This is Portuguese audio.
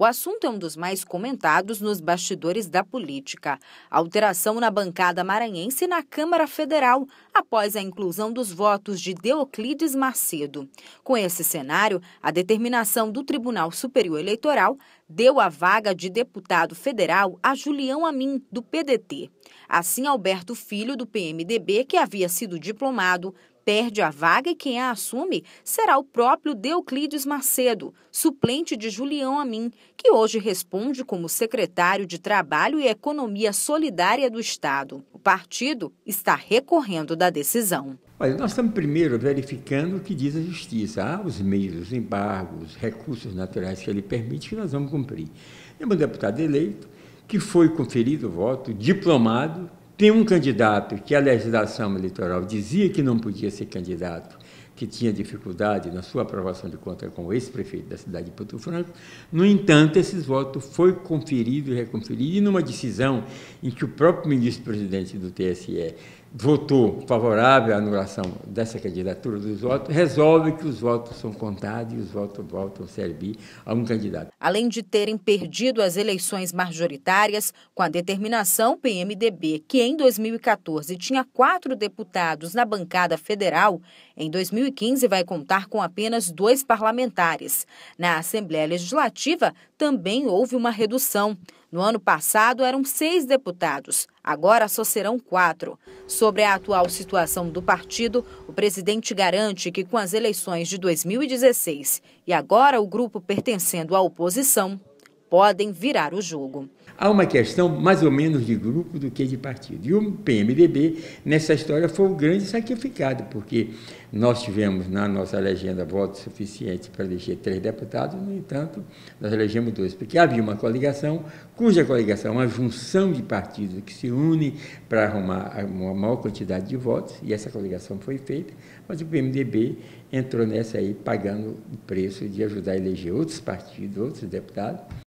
O assunto é um dos mais comentados nos bastidores da política. Alteração na bancada maranhense na Câmara Federal, após a inclusão dos votos de Deoclides Macedo. Com esse cenário, a determinação do Tribunal Superior Eleitoral deu a vaga de deputado federal a Julião Amin, do PDT. Assim, Alberto Filho, do PMDB, que havia sido diplomado, perde a vaga e quem a assume será o próprio Deuclides Macedo, suplente de Julião Amin, que hoje responde como secretário de Trabalho e Economia Solidária do Estado. O partido está recorrendo da decisão. Olha, nós estamos primeiro verificando o que diz a justiça. Há os meios, os embargos, recursos naturais que ele permite que nós vamos cumprir. É um deputado eleito que foi conferido o voto, diplomado, tem um candidato que a legislação eleitoral dizia que não podia ser candidato que tinha dificuldade na sua aprovação de conta com o ex-prefeito da cidade de Porto Franco. No entanto, esses votos foi conferido e reconferido e numa decisão em que o próprio ministro-presidente do TSE votou favorável à anulação dessa candidatura dos votos, resolve que os votos são contados e os votos voltam a servir a um candidato. Além de terem perdido as eleições majoritárias, com a determinação PMDB, que em 2014 tinha quatro deputados na bancada federal, em 2015 2015 vai contar com apenas dois parlamentares. Na Assembleia Legislativa também houve uma redução. No ano passado eram seis deputados, agora só serão quatro. Sobre a atual situação do partido, o presidente garante que com as eleições de 2016 e agora o grupo pertencendo à oposição, podem virar o jogo. Há uma questão mais ou menos de grupo do que de partido. E o PMDB, nessa história, foi o grande sacrificado, porque nós tivemos na nossa legenda votos suficientes para eleger três deputados, no entanto, nós elegemos dois, porque havia uma coligação, cuja coligação é uma junção de partidos que se une para arrumar uma maior quantidade de votos, e essa coligação foi feita, mas o PMDB entrou nessa aí pagando o preço de ajudar a eleger outros partidos, outros deputados.